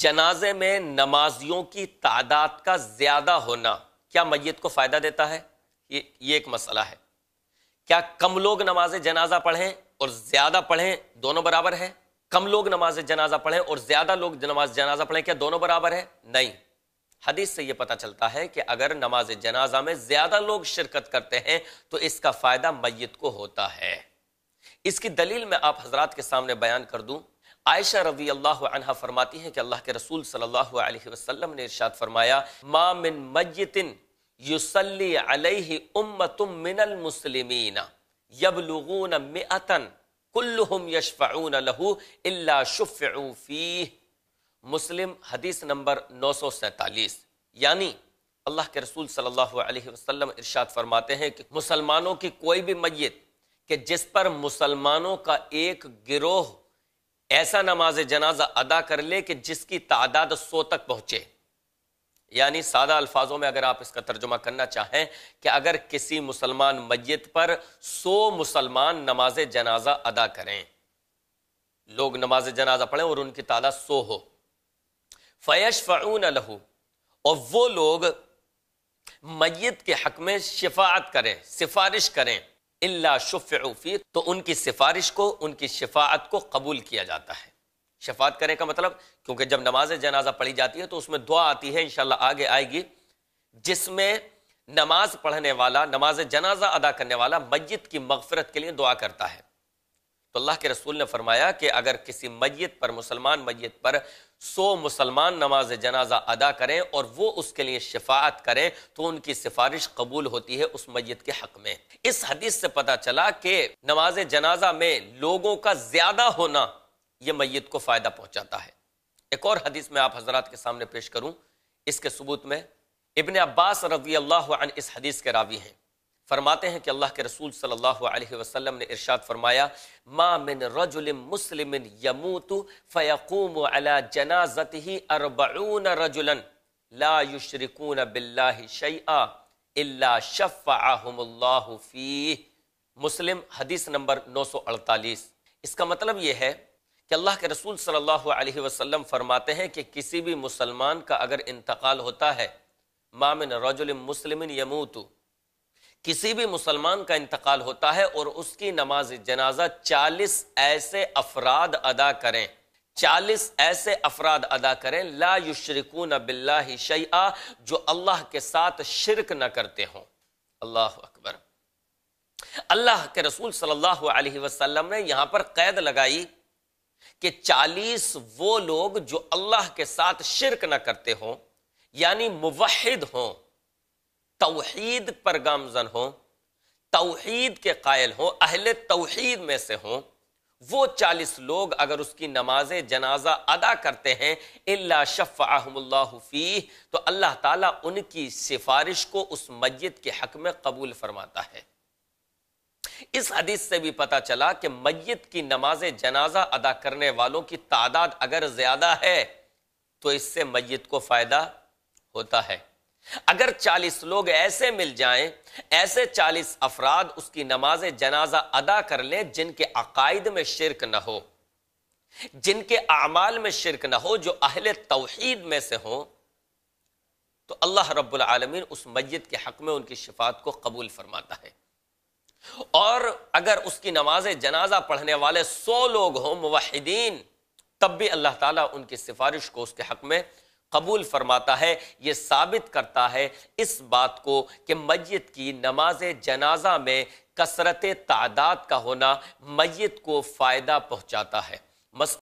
जनाजे में नमाजियों की तादाद का ज़्यादा होना क्या मैत को फ़ायदा देता है ये ये एक मसला है क्या कम लोग नमाज जनाजा पढ़ें और ज़्यादा पढ़ें दोनों बराबर है कम लोग नमाज जनाजा पढ़ें और ज़्यादा लोग नमाज जनाजा पढ़ें क्या दोनों बराबर है नहीं हदीस से यह पता चलता है कि अगर नमाज जनाजा में ज़्यादा लोग शिरकत करते हैं तो इसका फ़ायदा मैत को होता है इसकी दलील मैं आप हजरात के सामने बयान कर दूं आयशा रवी अल्लाह अनहा फरमाती हैं कि अल्लाह के रसूल सल्लल्लाहु अलैहि वसल्लम ने इरशाद फरमाया मा मिन मयतिन युसल्ली अलैहि उम्मतुम मिनल मुस्लिमीन यबलुगून मिअतन कुल्लुहुम यशफाउन लहू इल्ला शुफऊ फीह मुस्लिम हदीस नंबर 947 यानी अल्लाह के रसूल सल्लल्लाहु अलैहि वसल्लम इरशाद फरमाते हैं कि मुसलमानों की कोई भी मय्यत कि जिस पर मुसलमानों का एक गिरोह ऐसा नमाज जनाजा अदा कर ले कि जिसकी तादाद सो तक पहुंचे यानी सादा अल्फाजों में अगर आप इसका तर्जुमा करना चाहें कि अगर किसी मुसलमान मैत पर सो मुसलमान नमाज जनाजा अदा करें लोग नमाज जनाजा पढ़ें और उनकी तादाद सो हो फैश फ़ून लहू और वो लोग मैत के हक में शिफात करें सिफारिश करें इल्ला शफ़ी तो उनकी सिफारिश को उनकी शफात को कबूल किया जाता है शफात करने का मतलब क्योंकि जब नमाज जनाजा पढ़ी जाती है तो उसमें दुआ आती है इन आगे आएगी जिसमें नमाज पढ़ने वाला नमाज जनाजा अदा करने वाला मस्जिद की मगफरत के लिए दुआ करता है तो अल्लाह के रसूल ने फरमाया कि अगर किसी मैत पर मुसलमान मैत पर सौ मुसलमान नमाज जनाजा अदा करें और वो उसके लिए शिफात करें तो उनकी सिफारिश कबूल होती है उस मैत के हक में इस हदीस से पता चला कि नमाज जनाजा में लोगों का ज्यादा होना यह मैत को फ़ायदा पहुंचाता है एक और हदीस में आप हजरात के सामने पेश करूं इसके सबूत में इबन अब्बास रजी अल्लाह इस हदीस के रावी हैं फरमाते हैं कि अल्लाह के रसूल सल्लल्लाहु अलैहि वसल्लम ने इरशाद फरमाया मा मिन रजुलिम मुस्लिम यमूतु फ़यकूम अला जनाजत ही रजुलन ला युशरिकून बिल्लाहि शैआ इल्ला शफ़ाहुमुल्लाहु फ़ी मुस्लिम हदीस नंबर 948 इसका मतलब यह है कि अल्लाह के रसूल सल्लल्लाहु अलैहि वसल्लम फरमाते हैं कि किसी भी मुसलमान का अगर इंतकाल होता है मामिन रजुल मुस्लिम यमूतु किसी भी मुसलमान का इंतकाल होता है और उसकी नमाज जनाजा चालीस ऐसे अफराद अदा करें चालीस ऐसे अफराद अदा करें ला युशरिकून बिल्ला शैया जो अल्लाह के साथ शिरक न करते हों अल्लाह अकबर अल्लाह के रसूल सल्लल्लाहु अलैहि वसल्लम ने यहां पर कैद लगाई कि चालीस वो लोग जो अल्लाह के साथ शिरक न करते हों यानी मुवाहिद हों तोहीद पर गामजन हो तोहीद के कायल हो अहल तोहीद में से हों वो चालीस लोग अगर उसकी नमाज जनाजा अदा करते हैं अल्ला शफ़ आहमुल्लाफ़ी तो अल्लाह ताला उनकी सिफारिश को उस मस्जिद के हक में कबूल फरमाता है इस हदीस से भी पता चला कि मस्जिद की नमाज जनाजा अदा करने वालों की तादाद अगर ज्यादा है तो इससे मस्जिद को फायदा होता है अगर चालीस लोग ऐसे मिल जाए ऐसे चालीस अफराद उसकी नमाज जनाजा अदा कर ले जिनके अकायद में शिरक ना हो जिनके अमाल में शिरक न हो जो अहल तोहहीद में से हो तो अल्लाह रब्लमीन उस मैत के हक में उनकी शिफात को कबूल फरमाता है और अगर उसकी नमाज जनाजा पढ़ने वाले सौ लोग हों मुहिदीन तब भी अल्लाह ताला उनकी सिफारिश को उसके हक में कबूल फरमाता है ये साबित करता है इस बात को कि मैत की नमाज जनाजा में कसरत तादाद का होना मैत को फ़ायदा पहुँचाता है मस